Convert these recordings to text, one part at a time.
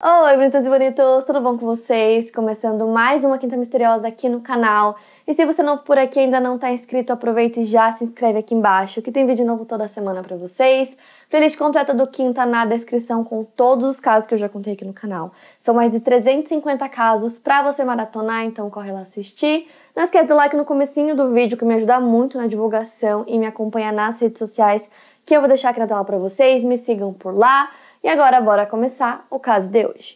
Oi, bonitas e bonitos, tudo bom com vocês? Começando mais uma Quinta Misteriosa aqui no canal. E se você não por aqui ainda não está inscrito, aproveita e já se inscreve aqui embaixo, que tem vídeo novo toda semana para vocês. Playlist completa do Quinta na descrição com todos os casos que eu já contei aqui no canal. São mais de 350 casos para você maratonar, então corre lá assistir. Não esquece do like no comecinho do vídeo, que me ajuda muito na divulgação e me acompanha nas redes sociais que eu vou deixar aqui na tela para vocês, me sigam por lá. E agora bora começar o caso de hoje.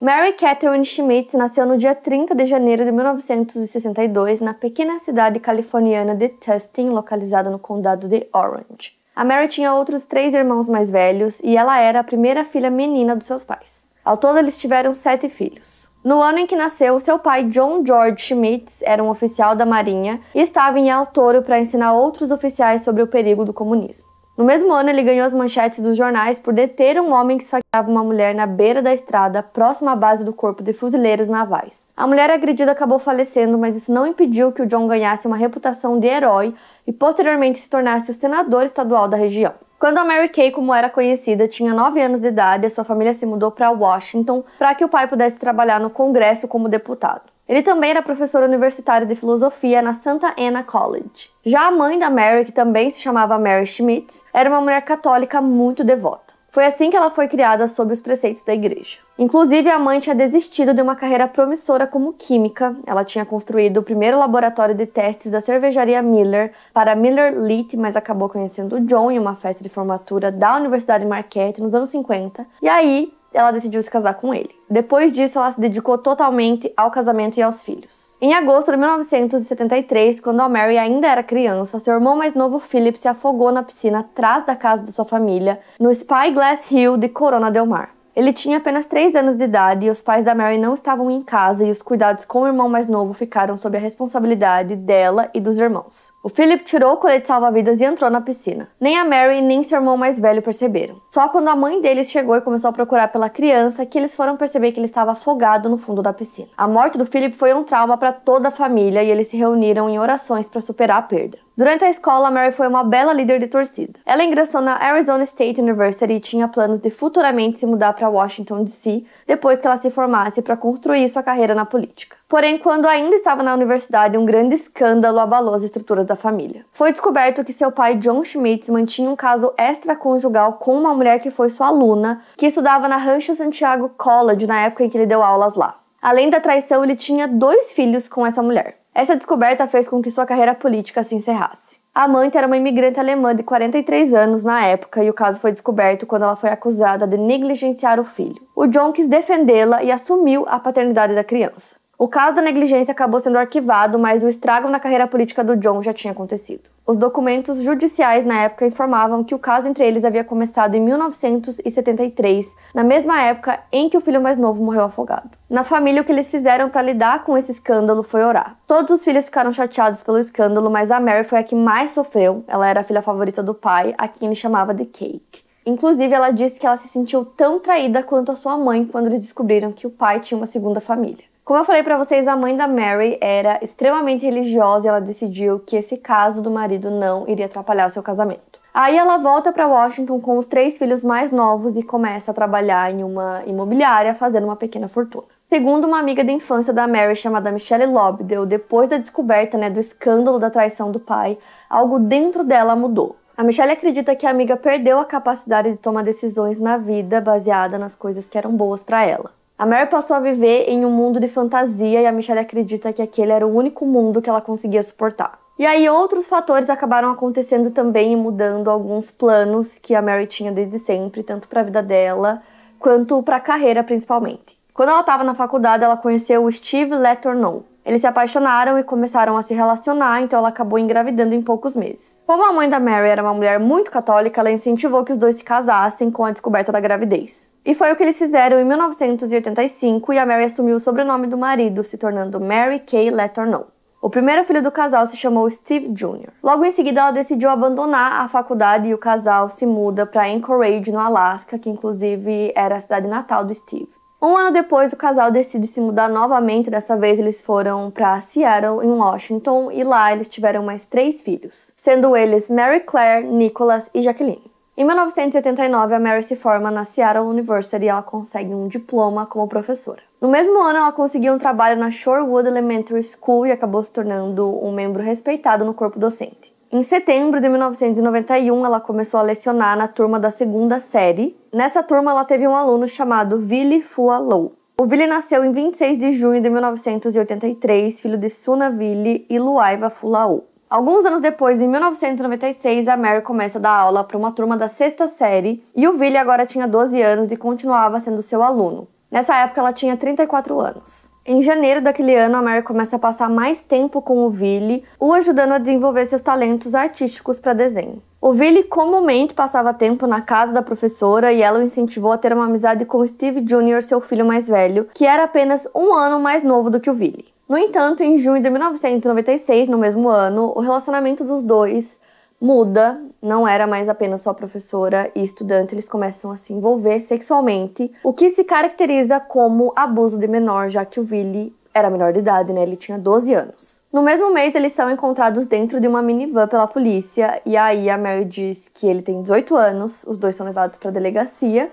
Mary Catherine Schmitz nasceu no dia 30 de janeiro de 1962 na pequena cidade californiana de Tustin, localizada no condado de Orange. A Mary tinha outros três irmãos mais velhos e ela era a primeira filha menina dos seus pais. Ao todo, eles tiveram sete filhos. No ano em que nasceu, seu pai John George Schmitz era um oficial da Marinha e estava em El Toro para ensinar outros oficiais sobre o perigo do comunismo. No mesmo ano, ele ganhou as manchetes dos jornais por deter um homem que esfaqueava uma mulher na beira da estrada, próxima à base do corpo de fuzileiros navais. A mulher agredida acabou falecendo, mas isso não impediu que o John ganhasse uma reputação de herói e posteriormente se tornasse o senador estadual da região. Quando a Mary Kay, como era conhecida, tinha 9 anos de idade, a sua família se mudou para Washington para que o pai pudesse trabalhar no Congresso como deputado. Ele também era professor universitário de filosofia na Santa Ana College. Já a mãe da Mary, que também se chamava Mary Schmitz, era uma mulher católica muito devota. Foi assim que ela foi criada sob os preceitos da igreja. Inclusive, a mãe tinha desistido de uma carreira promissora como química. Ela tinha construído o primeiro laboratório de testes da cervejaria Miller para Miller Lite, mas acabou conhecendo John em uma festa de formatura da Universidade Marquette nos anos 50. E aí, ela decidiu se casar com ele. Depois disso, ela se dedicou totalmente ao casamento e aos filhos. Em agosto de 1973, quando a Mary ainda era criança, seu irmão mais novo Philip se afogou na piscina atrás da casa de sua família, no Spyglass Hill de Corona del Mar. Ele tinha apenas 3 anos de idade e os pais da Mary não estavam em casa e os cuidados com o irmão mais novo ficaram sob a responsabilidade dela e dos irmãos. O Philip tirou o colete salva-vidas e entrou na piscina. Nem a Mary nem seu irmão mais velho perceberam. Só quando a mãe deles chegou e começou a procurar pela criança que eles foram perceber que ele estava afogado no fundo da piscina. A morte do Philip foi um trauma para toda a família e eles se reuniram em orações para superar a perda. Durante a escola, Mary foi uma bela líder de torcida. Ela ingressou na Arizona State University e tinha planos de futuramente se mudar para Washington DC depois que ela se formasse para construir sua carreira na política. Porém, quando ainda estava na universidade, um grande escândalo abalou as estruturas da família. Foi descoberto que seu pai, John Schmitz, mantinha um caso extraconjugal com uma mulher que foi sua aluna, que estudava na Rancho Santiago College na época em que ele deu aulas lá. Além da traição, ele tinha dois filhos com essa mulher. Essa descoberta fez com que sua carreira política se encerrasse. A amante era uma imigrante alemã de 43 anos na época e o caso foi descoberto quando ela foi acusada de negligenciar o filho. O John quis defendê-la e assumiu a paternidade da criança. O caso da negligência acabou sendo arquivado, mas o estrago na carreira política do John já tinha acontecido. Os documentos judiciais na época informavam que o caso entre eles havia começado em 1973, na mesma época em que o filho mais novo morreu afogado. Na família, o que eles fizeram para lidar com esse escândalo foi orar. Todos os filhos ficaram chateados pelo escândalo, mas a Mary foi a que mais sofreu. Ela era a filha favorita do pai, a quem ele chamava de Cake. Inclusive, ela disse que ela se sentiu tão traída quanto a sua mãe quando eles descobriram que o pai tinha uma segunda família. Como eu falei para vocês, a mãe da Mary era extremamente religiosa e ela decidiu que esse caso do marido não iria atrapalhar o seu casamento. Aí ela volta para Washington com os três filhos mais novos e começa a trabalhar em uma imobiliária fazendo uma pequena fortuna. Segundo uma amiga de infância da Mary chamada Michelle Lobdell, depois da descoberta né, do escândalo da traição do pai, algo dentro dela mudou. A Michelle acredita que a amiga perdeu a capacidade de tomar decisões na vida baseada nas coisas que eram boas para ela. A Mary passou a viver em um mundo de fantasia e a Michelle acredita que aquele era o único mundo que ela conseguia suportar. E aí outros fatores acabaram acontecendo também e mudando alguns planos que a Mary tinha desde sempre, tanto para a vida dela quanto para a carreira principalmente. Quando ela estava na faculdade, ela conheceu o Steve Letourneau, eles se apaixonaram e começaram a se relacionar, então ela acabou engravidando em poucos meses. Como a mãe da Mary era uma mulher muito católica, ela incentivou que os dois se casassem com a descoberta da gravidez. E foi o que eles fizeram em 1985 e a Mary assumiu o sobrenome do marido, se tornando Mary Kay Letourneau. O primeiro filho do casal se chamou Steve Jr. Logo em seguida, ela decidiu abandonar a faculdade e o casal se muda para Anchorage, no Alasca, que inclusive era a cidade natal do Steve. Um ano depois, o casal decide se mudar novamente. Dessa vez, eles foram para Seattle, em Washington, e lá eles tiveram mais três filhos, sendo eles Mary Claire, Nicholas e Jacqueline. Em 1989, a Mary se forma na Seattle University e ela consegue um diploma como professora. No mesmo ano, ela conseguiu um trabalho na Shorewood Elementary School e acabou se tornando um membro respeitado no corpo docente. Em setembro de 1991, ela começou a lecionar na turma da segunda série. Nessa turma, ela teve um aluno chamado Vili Fua Low. O Vili nasceu em 26 de junho de 1983, filho de Suna Vili e Luaiva Fulaú. Alguns anos depois, em 1996, a Mary começa a dar aula para uma turma da sexta série e o Vili agora tinha 12 anos e continuava sendo seu aluno. Nessa época, ela tinha 34 anos. Em janeiro daquele ano, a Mary começa a passar mais tempo com o Vili, o ajudando a desenvolver seus talentos artísticos para desenho. O Vili comumente passava tempo na casa da professora e ela o incentivou a ter uma amizade com Steve Jr., seu filho mais velho, que era apenas um ano mais novo do que o Vili. No entanto, em junho de 1996, no mesmo ano, o relacionamento dos dois muda, não era mais apenas só professora e estudante, eles começam a se envolver sexualmente, o que se caracteriza como abuso de menor, já que o Willy era menor de idade, né? Ele tinha 12 anos. No mesmo mês, eles são encontrados dentro de uma minivan pela polícia, e aí a Mary diz que ele tem 18 anos, os dois são levados para delegacia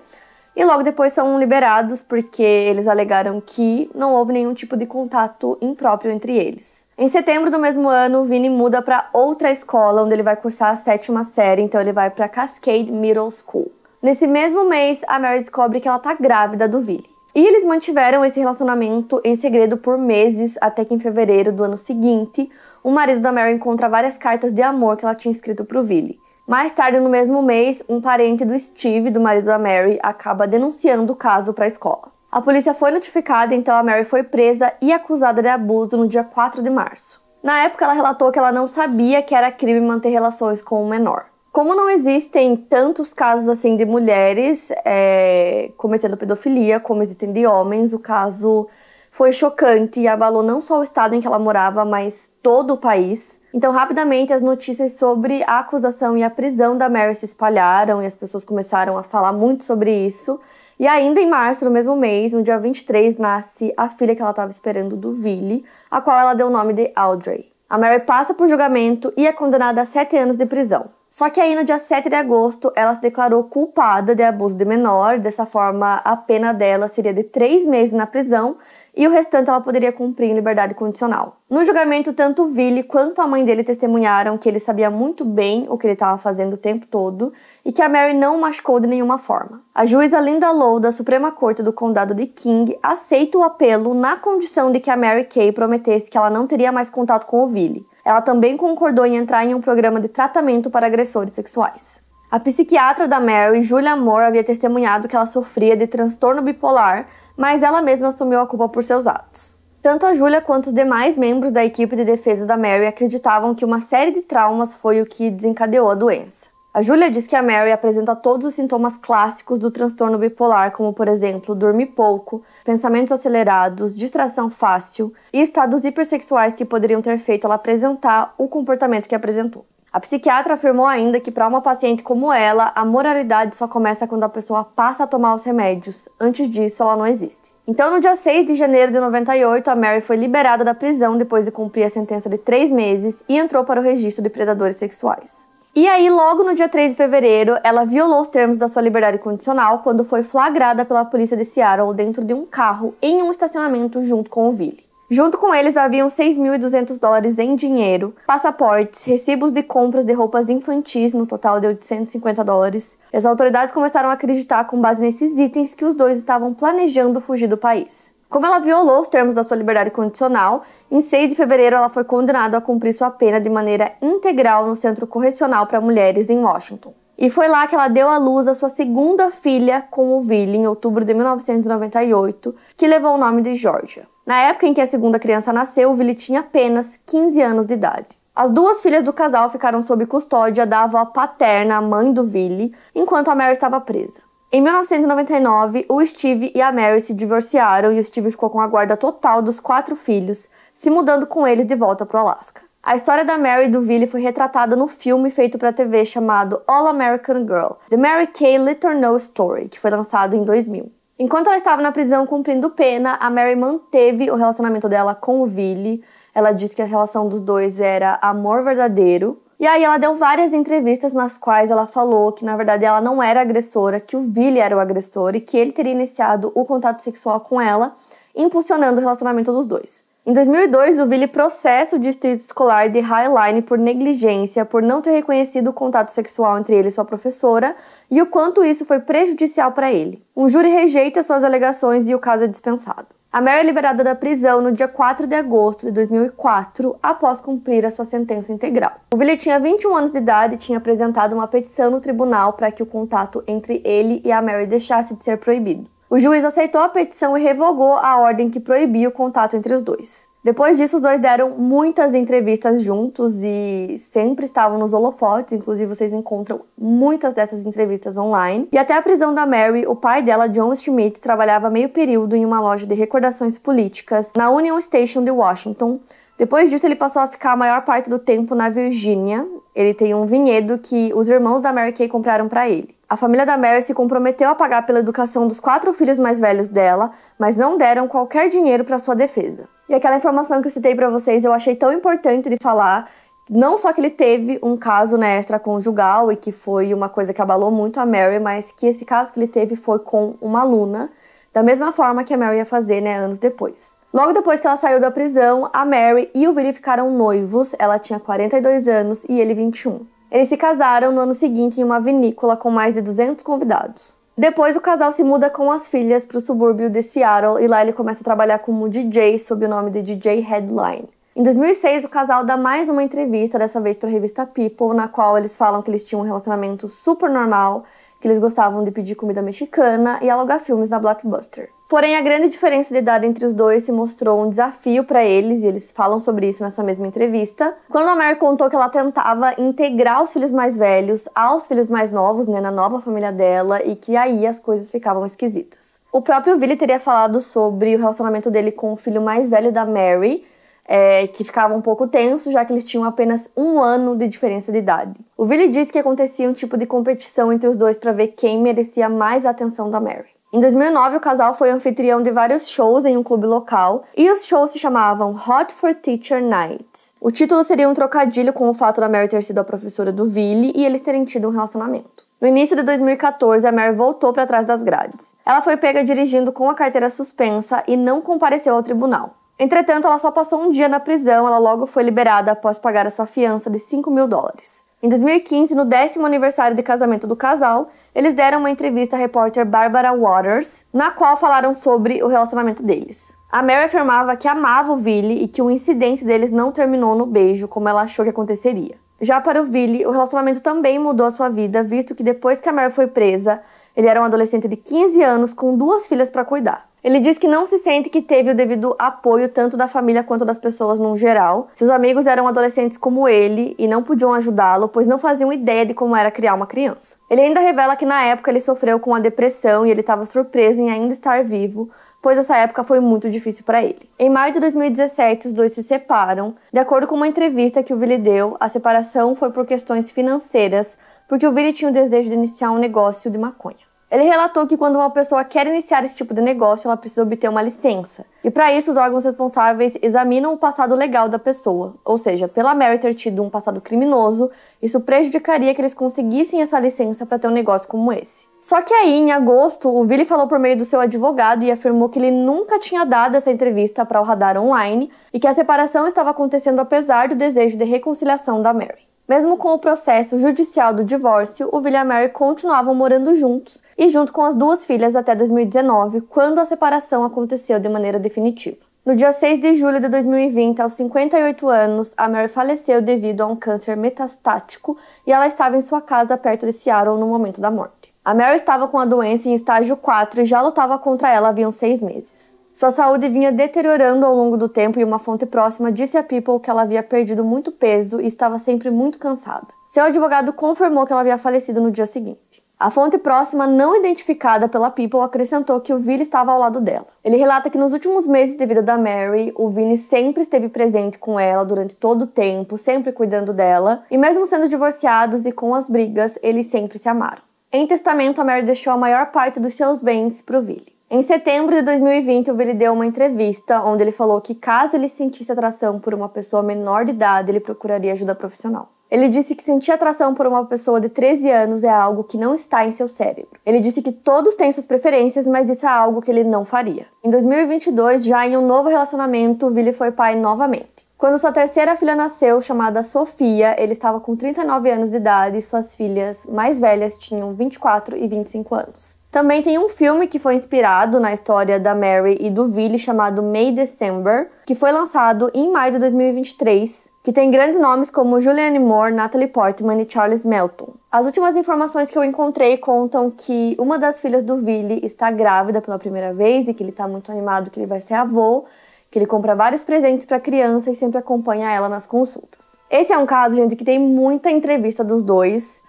e logo depois são liberados porque eles alegaram que não houve nenhum tipo de contato impróprio entre eles. Em setembro do mesmo ano, Vini muda para outra escola onde ele vai cursar a sétima série, então ele vai para Cascade Middle School. Nesse mesmo mês, a Mary descobre que ela tá grávida do Vini. E eles mantiveram esse relacionamento em segredo por meses, até que em fevereiro do ano seguinte, o marido da Mary encontra várias cartas de amor que ela tinha escrito para o Vili. Mais tarde no mesmo mês, um parente do Steve, do marido da Mary, acaba denunciando o caso para a escola. A polícia foi notificada, então a Mary foi presa e acusada de abuso no dia 4 de março. Na época, ela relatou que ela não sabia que era crime manter relações com um menor. Como não existem tantos casos assim de mulheres é, cometendo pedofilia como existem de homens, o caso foi chocante e abalou não só o estado em que ela morava, mas todo o país. Então, rapidamente, as notícias sobre a acusação e a prisão da Mary se espalharam e as pessoas começaram a falar muito sobre isso. E ainda em março, no mesmo mês, no dia 23, nasce a filha que ela estava esperando do Vili, a qual ela deu o nome de Audrey. A Mary passa por julgamento e é condenada a sete anos de prisão. Só que aí no dia 7 de agosto ela se declarou culpada de abuso de menor, dessa forma a pena dela seria de três meses na prisão e o restante ela poderia cumprir em liberdade condicional. No julgamento, tanto o Vili quanto a mãe dele testemunharam que ele sabia muito bem o que ele estava fazendo o tempo todo e que a Mary não machucou de nenhuma forma. A juíza Linda Lowe, da Suprema Corte do Condado de King, aceita o apelo na condição de que a Mary Kay prometesse que ela não teria mais contato com o Vili. Ela também concordou em entrar em um programa de tratamento para agressores sexuais. A psiquiatra da Mary, Julia Moore, havia testemunhado que ela sofria de transtorno bipolar, mas ela mesma assumiu a culpa por seus atos. Tanto a Julia quanto os demais membros da equipe de defesa da Mary acreditavam que uma série de traumas foi o que desencadeou a doença. A Júlia diz que a Mary apresenta todos os sintomas clássicos do transtorno bipolar, como, por exemplo, dormir pouco, pensamentos acelerados, distração fácil e estados hipersexuais que poderiam ter feito ela apresentar o comportamento que apresentou. A psiquiatra afirmou ainda que, para uma paciente como ela, a moralidade só começa quando a pessoa passa a tomar os remédios. Antes disso, ela não existe. Então, no dia 6 de janeiro de 98, a Mary foi liberada da prisão depois de cumprir a sentença de três meses e entrou para o registro de predadores sexuais. E aí, logo no dia 3 de fevereiro, ela violou os termos da sua liberdade condicional quando foi flagrada pela polícia de Seattle dentro de um carro em um estacionamento junto com o Ville. Junto com eles haviam 6.200 dólares em dinheiro, passaportes, recibos de compras de roupas infantis, no total de 850 dólares. as autoridades começaram a acreditar, com base nesses itens, que os dois estavam planejando fugir do país. Como ela violou os termos da sua liberdade condicional, em 6 de fevereiro ela foi condenada a cumprir sua pena de maneira integral no Centro Correcional para Mulheres em Washington. E foi lá que ela deu à luz a sua segunda filha com o Willie em outubro de 1998, que levou o nome de Georgia. Na época em que a segunda criança nasceu, o Willie tinha apenas 15 anos de idade. As duas filhas do casal ficaram sob custódia da avó paterna, a mãe do Willie, enquanto a Mary estava presa. Em 1999, o Steve e a Mary se divorciaram e o Steve ficou com a guarda total dos quatro filhos, se mudando com eles de volta para o Alasca. A história da Mary e do Ville foi retratada no filme feito para TV chamado All American Girl: The Mary Kay Little No Story, que foi lançado em 2000. Enquanto ela estava na prisão cumprindo pena, a Mary manteve o relacionamento dela com o Ville. Ela disse que a relação dos dois era amor verdadeiro e aí ela deu várias entrevistas nas quais ela falou que na verdade ela não era agressora, que o Vili era o agressor e que ele teria iniciado o contato sexual com ela, impulsionando o relacionamento dos dois. Em 2002, o Vili processa o distrito escolar de Highline por negligência, por não ter reconhecido o contato sexual entre ele e sua professora e o quanto isso foi prejudicial para ele. Um júri rejeita suas alegações e o caso é dispensado. A Mary é liberada da prisão no dia 4 de agosto de 2004, após cumprir a sua sentença integral. O Ville tinha 21 anos de idade e tinha apresentado uma petição no tribunal para que o contato entre ele e a Mary deixasse de ser proibido. O juiz aceitou a petição e revogou a ordem que proibia o contato entre os dois. Depois disso, os dois deram muitas entrevistas juntos e sempre estavam nos holofotes, inclusive vocês encontram muitas dessas entrevistas online. E até a prisão da Mary, o pai dela, John Schmidt, trabalhava meio período em uma loja de recordações políticas na Union Station de Washington, depois disso, ele passou a ficar a maior parte do tempo na Virgínia. Ele tem um vinhedo que os irmãos da Mary Kay compraram para ele. A família da Mary se comprometeu a pagar pela educação dos quatro filhos mais velhos dela, mas não deram qualquer dinheiro para sua defesa. E aquela informação que eu citei para vocês, eu achei tão importante de falar, não só que ele teve um caso né, extraconjugal e que foi uma coisa que abalou muito a Mary, mas que esse caso que ele teve foi com uma aluna, da mesma forma que a Mary ia fazer né, anos depois. Logo depois que ela saiu da prisão, a Mary e o Willie ficaram noivos, ela tinha 42 anos e ele 21. Eles se casaram no ano seguinte em uma vinícola com mais de 200 convidados. Depois, o casal se muda com as filhas para o subúrbio de Seattle e lá ele começa a trabalhar como DJ sob o nome de DJ Headline. Em 2006, o casal dá mais uma entrevista, dessa vez para a revista People, na qual eles falam que eles tinham um relacionamento super normal, que eles gostavam de pedir comida mexicana e alugar filmes na Blockbuster. Porém, a grande diferença de idade entre os dois se mostrou um desafio para eles, e eles falam sobre isso nessa mesma entrevista. Quando a Mary contou que ela tentava integrar os filhos mais velhos aos filhos mais novos, né, na nova família dela, e que aí as coisas ficavam esquisitas. O próprio Billy teria falado sobre o relacionamento dele com o filho mais velho da Mary, é, que ficava um pouco tenso já que eles tinham apenas um ano de diferença de idade. O Billy disse que acontecia um tipo de competição entre os dois para ver quem merecia mais a atenção da Mary. Em 2009, o casal foi anfitrião de vários shows em um clube local e os shows se chamavam Hot for Teacher Nights. O título seria um trocadilho com o fato da Mary ter sido a professora do Ville e eles terem tido um relacionamento. No início de 2014, a Mary voltou para trás das grades. Ela foi pega dirigindo com a carteira suspensa e não compareceu ao tribunal. Entretanto, ela só passou um dia na prisão, ela logo foi liberada após pagar a sua fiança de 5 mil dólares. Em 2015, no décimo aniversário de casamento do casal, eles deram uma entrevista à repórter Barbara Waters, na qual falaram sobre o relacionamento deles. A Mary afirmava que amava o Billy e que o incidente deles não terminou no beijo como ela achou que aconteceria. Já para o Billy, o relacionamento também mudou a sua vida, visto que depois que a Mary foi presa, ele era um adolescente de 15 anos com duas filhas para cuidar. Ele diz que não se sente que teve o devido apoio tanto da família quanto das pessoas no geral. Seus amigos eram adolescentes como ele e não podiam ajudá-lo, pois não faziam ideia de como era criar uma criança. Ele ainda revela que na época ele sofreu com a depressão e ele estava surpreso em ainda estar vivo, pois essa época foi muito difícil para ele. Em maio de 2017, os dois se separam. De acordo com uma entrevista que o Vili deu, a separação foi por questões financeiras, porque o Vili tinha o desejo de iniciar um negócio de maconha. Ele relatou que quando uma pessoa quer iniciar esse tipo de negócio, ela precisa obter uma licença. E para isso, os órgãos responsáveis examinam o passado legal da pessoa, ou seja, pela Mary ter tido um passado criminoso, isso prejudicaria que eles conseguissem essa licença para ter um negócio como esse. Só que aí, em agosto, o Vili falou por meio do seu advogado e afirmou que ele nunca tinha dado essa entrevista para o Radar Online e que a separação estava acontecendo apesar do desejo de reconciliação da Mary. Mesmo com o processo judicial do divórcio, o William e Mary continuavam morando juntos e junto com as duas filhas até 2019, quando a separação aconteceu de maneira definitiva. No dia 6 de julho de 2020, aos 58 anos, a Mary faleceu devido a um câncer metastático e ela estava em sua casa perto de Seattle no momento da morte. A Mary estava com a doença em estágio 4 e já lutava contra ela havia uns seis meses. Sua saúde vinha deteriorando ao longo do tempo e uma fonte próxima disse a People que ela havia perdido muito peso e estava sempre muito cansada. Seu advogado confirmou que ela havia falecido no dia seguinte. A fonte próxima não identificada pela People acrescentou que o Vini estava ao lado dela. Ele relata que nos últimos meses de vida da Mary, o Vini sempre esteve presente com ela durante todo o tempo, sempre cuidando dela, e mesmo sendo divorciados e com as brigas, eles sempre se amaram. Em testamento, a Mary deixou a maior parte dos seus bens para o Vini. Em setembro de 2020, o Billy deu uma entrevista onde ele falou que caso ele sentisse atração por uma pessoa menor de idade, ele procuraria ajuda profissional. Ele disse que sentir atração por uma pessoa de 13 anos é algo que não está em seu cérebro. Ele disse que todos têm suas preferências, mas isso é algo que ele não faria. Em 2022, já em um novo relacionamento, o Billy foi pai novamente. Quando sua terceira filha nasceu, chamada Sofia, ele estava com 39 anos de idade e suas filhas mais velhas tinham 24 e 25 anos. Também tem um filme que foi inspirado na história da Mary e do Billy chamado May December, que foi lançado em maio de 2023, que tem grandes nomes como Julianne Moore, Natalie Portman e Charles Melton. As últimas informações que eu encontrei contam que uma das filhas do Billy está grávida pela primeira vez e que ele está muito animado que ele vai ser avô, que ele compra vários presentes para a criança e sempre acompanha ela nas consultas. Esse é um caso, gente, que tem muita entrevista dos dois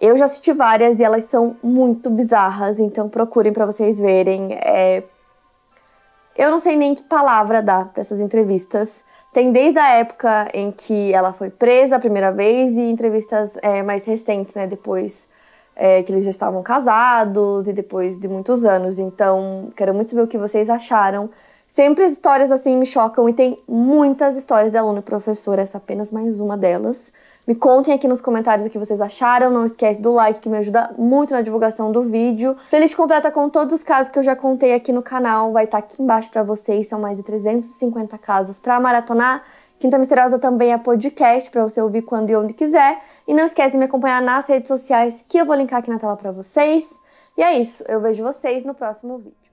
eu já assisti várias e elas são muito bizarras, então procurem para vocês verem. É... Eu não sei nem que palavra dar para essas entrevistas. Tem desde a época em que ela foi presa a primeira vez e entrevistas é, mais recentes, né? Depois é, que eles já estavam casados e depois de muitos anos. Então, quero muito saber o que vocês acharam. Sempre as histórias assim me chocam e tem muitas histórias de aluno e professor. essa é apenas mais uma delas. Me contem aqui nos comentários o que vocês acharam. Não esquece do like que me ajuda muito na divulgação do vídeo. Feliz completa com todos os casos que eu já contei aqui no canal vai estar tá aqui embaixo para vocês. São mais de 350 casos para maratonar. Quinta Misteriosa também é podcast para você ouvir quando e onde quiser. E não esquece de me acompanhar nas redes sociais que eu vou linkar aqui na tela para vocês. E é isso, eu vejo vocês no próximo vídeo.